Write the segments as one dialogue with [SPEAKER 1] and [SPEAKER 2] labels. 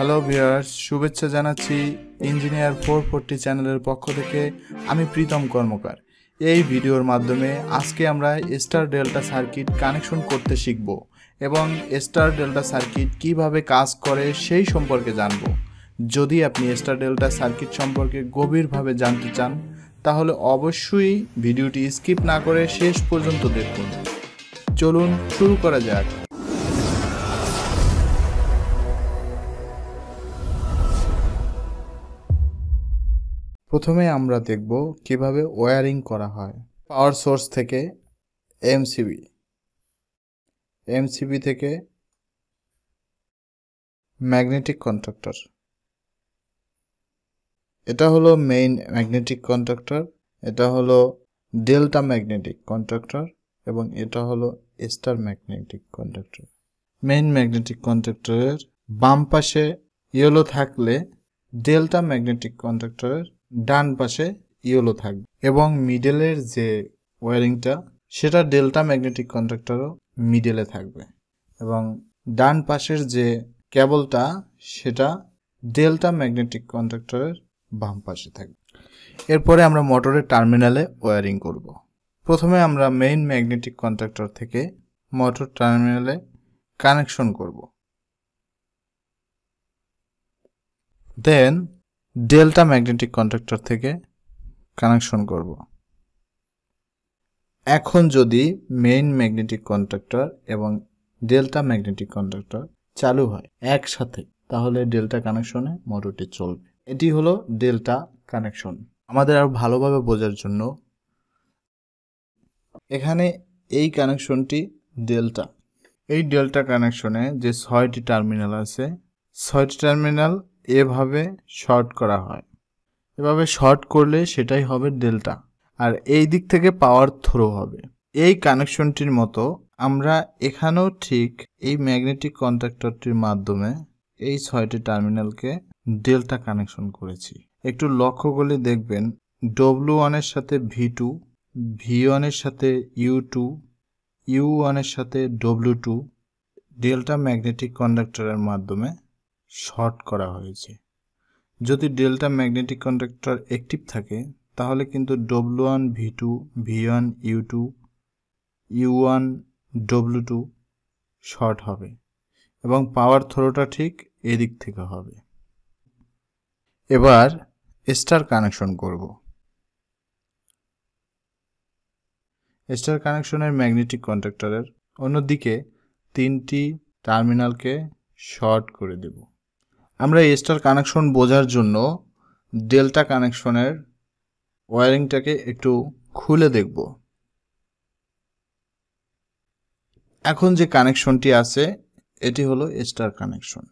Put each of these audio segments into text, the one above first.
[SPEAKER 1] Hello viewers শুভেচ্ছা জানাচ্ছি engineer four forty চ্যানেলের পক্ষ থেকে আমি প্রীতম কর্মকার এই ভিডিওর মাধ্যমে আজকে আমরা স্টার ডেল্টা সার্কিট কানেকশন করতে শিখব এবং স্টার ডেল্টা সার্কিট কিভাবে কাজ করে সেই সম্পর্কে জানব যদি আপনি স্টার ডেল্টা সার্কিট সম্পর্কে গভীরভাবে জানতে চান তাহলে অবশ্যই ভিডিওটি স্কিপ না করে শেষ পর্যন্ত দেখুন চলুন শুরু করা যাক প্রথমে আমরা দেখব কিভাবে ওয়ারিং করা হয় পাওয়ার সোর্স থেকে এমসিবি এমসিবি থেকে ম্যাগনেটিক কন্ট্রাক্টর এটা হলো মেইন ম্যাগনেটিক কন্ট্রাক্টর এটা হলো ডেল্টা ম্যাগনেটিক কন্ট্রাক্টর এবং এটা হলো star magnetic contractor main magnetic কন্ট্রাক্টরের বাম পাশে ইয়েলো থাকলে ডেল্টা ম্যাগনেটিক কন্ট্রাক্টরের ডান পাশে ইয়েলো থাকবে এবং মিডেলের যে ওয়ারিংটা সেটা ডেল্টা ম্যাগনেটিক কন্ট্রাক্টরও মিডেলে থাকবে এবং ডান পাশের যে কেবলটা সেটা ডেল্টা ম্যাগনেটিক কন্ট্রাক্টরের বাম পাশে থাকবে এরপরে আমরা মোটরের টার্মিনালে ওয়ারিং করব। প্রথমে আমরা মেইন ম্যাগনেটিক কন্ট্রাক্টর থেকে মোটর টার্মিনালে কানেকশন করব দেন ডেল্টা ম্যাগনেটিক কন্ট্রাক্টর থেকে কানেকশন করব এখন যদি মেইন ম্যাগনেটিক কন্ট্রাক্টর এবং ডেল্টা ম্যাগনেটিক কন্ডাক্টর চালু হয় একসাথে তাহলে ডেল্টা কানেকশনে মোটরটি চলবে এটি হলো ডেল্টা কানেকশন আমাদের আর ভালোভাবে বোঝার জন্য এখানে এই কানেকশনটি ডেল্টা এই ডেল্টা কানেকশনে যে ছয়টি টার্মিনাল আছে ছয়টি টার্মিনাল এভাবে শর্ট করা হয় এভাবে শর্ট করলে সেটাই হবে ডেল্টা আর এই দিক থেকে পাওয়ার থ্রো হবে এই কানেকশনটির মতো আমরা এখানেও ঠিক এই ম্যাগনেটিক কন্ট্রাক্টরটির মাধ্যমে এই ছয়টি টার্মিনালকে ডেল্টা কানেকশন করেছি একটু লক্ষ্য করলে দেখবেন ডব্লু ওয়ানের সাথে ভি টু ভি ওয়ানের সাথে ইউ টু ইউ ওয়ানের সাথে ডব্লু টু ডেল্টা ম্যাগনেটিক কন্ডাক্টরের মাধ্যমে শর্ট করা হয়েছে যদি ডেল্টা ম্যাগনেটিক কন্ডাক্টর অ্যাক্টিভ থাকে তাহলে কিন্তু W one V two V one U two U one W two short হবে এবং পাওয়ার থ্রোটা ঠিক এদিক থেকে হবে এবার স্টার কানেকশন করব স্টার কানেকশনের ম্যাগনেটিক কন্ট্রাক্টরের অন্যদিকে তিনটি টার্মিনালকে শর্ট করে দেবো আমরা স্টার কানেকশন বোঝার জন্য ডেল্টা কানেকশনের ওয়ারিংটাকে একটু খুলে দেখব এখন যে কানেকশনটি আছে এটি হলো স্টার কানেকশন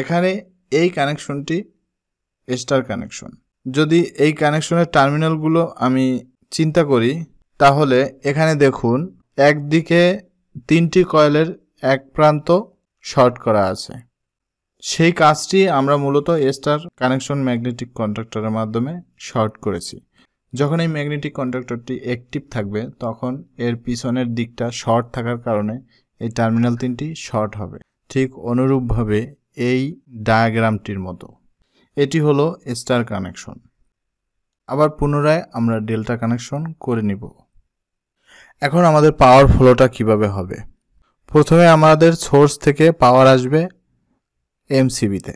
[SPEAKER 1] এখানে এই কানেকশনটি স্টার কানেকশন যদি এই কানেকশনের টার্মিনালগুলো আমি চিন্তা করি তাহলে এখানে দেখুন একদিকে তিনটি কয়েলের এক প্রান্ত শর্ট করা আছে সেই কাজটি আমরা মূলত স্টার কানেকশন ম্যাগনেটিক কন্ট্রাক্টরের মাধ্যমে শর্ট করেছি যখন এই ম্যাগনেটিক কন্ট্রাক্টরটি অ্যাক্টিভ থাকবে তখন এর পিছনের দিকটা শর্ট থাকার কারণে এই টার্মিনাল তিনটি শর্ট হবে ঠিক অনুরূপভাবে এই ডায়াগ্রামটির মতো এটি হলো স্টার কানেকশন আবার পুনরায় আমরা ডেল্টা কানেকশন করে নিব এখন আমাদের পাওয়ার ফ্লোটা কিভাবে হবে প্রথমে আমাদের সোর্স থেকে পাওয়ার আসবে এমসিবিতে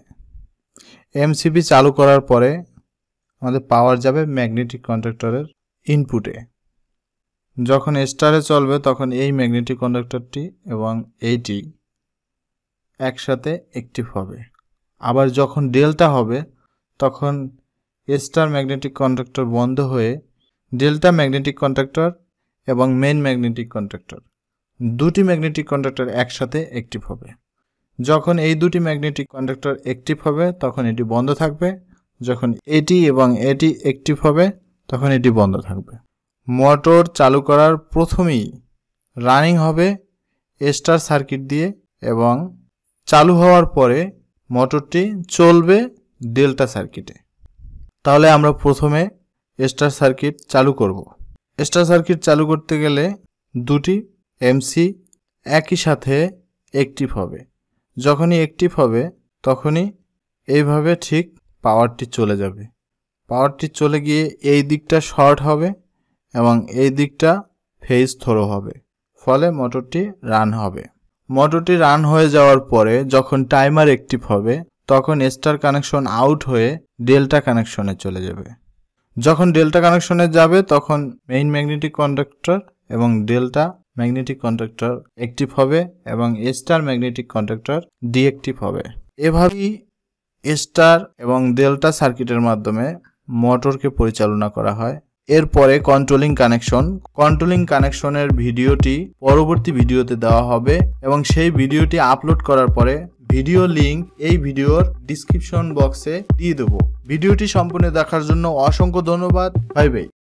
[SPEAKER 1] এমসিবি চালু করার পরে আমাদের পাওয়ার যাবে ম্যাগনেটিক কন্ডাক্টরের ইনপুটে যখন স্টারে চলবে তখন এই ম্যাগনেটিক কন্ডাক্টরটি এবং এইটি একসাথে অ্যাক্টিভ হবে আবার যখন ডেল্টা হবে তখন স্টার ম্যাগনেটিক কন্ডাক্টর বন্ধ হয়ে ডেল্টা ম্যাগনেটিক কন্ট্রাক্টর এবং মেন ম্যাগনেটিক কন্ডাক্টর দুটি ম্যাগনেটিক কন্ডাক্টর একসাথে অ্যাক্টিভ হবে যখন এই দুটি ম্যাগনেটিক কন্ডাক্টর অ্যাক্টিভ হবে তখন এটি বন্ধ থাকবে যখন এটি এবং এটি অ্যাক্টিভ হবে তখন এটি বন্ধ থাকবে মোটর চালু করার প্রথমেই রানিং হবে স্টার সার্কিট দিয়ে এবং চালু হওয়ার পরে মোটরটি চলবে ডেল্টা সার্কিটে তাহলে আমরা প্রথমে স্টার সার্কিট চালু করব স্টার সার্কিট চালু করতে গেলে দুটি এমসি একই সাথে অ্যাক্টিভ হবে যখনই অ্যাক্টিভ হবে তখনই এইভাবে ঠিক পাওয়ারটি চলে যাবে পাওয়ারটি চলে গিয়ে এই দিকটা শর্ট হবে এবং এই দিকটা ফেজ থ্রো হবে ফলে মোটরটি রান হবে মোটরটি রান হয়ে যাওয়ার পরে যখন টাইমার অ্যাক্টিভ হবে তখন স্টার কানেকশন আউট হয়ে ডেল্টা কানেকশনে চলে যাবে যখন ডেল্টা কানেকশনে যাবে তখন মেইন ম্যাগনেটিক কন্ডাক্টর এবং ডেল্টা ম্যাগনেটিক কন্ডাক্টর অ্যাক্টিভ হবে এবং star star magnetic conductor deactive হবে এভাবেই স্টার এবং ডেল্টা সার্কিটের মাধ্যমে মোটরকে পরিচালনা করা হয় এরপরে কন্ট্রোলিং কানেকশন কন্ট্রোলিং কানেকশনের ভিডিওটি পরবর্তী ভিডিওতে দেওয়া হবে এবং সেই ভিডিওটি আপলোড করার পরে ভিডিও লিঙ্ক এই ভিডিওর ডিসক্রিপশন বক্সে দিয়ে দেবো ভিডিওটি সম্পূর্ণ দেখার জন্য অসংখ্য ধন্যবাদ ভাই ভাই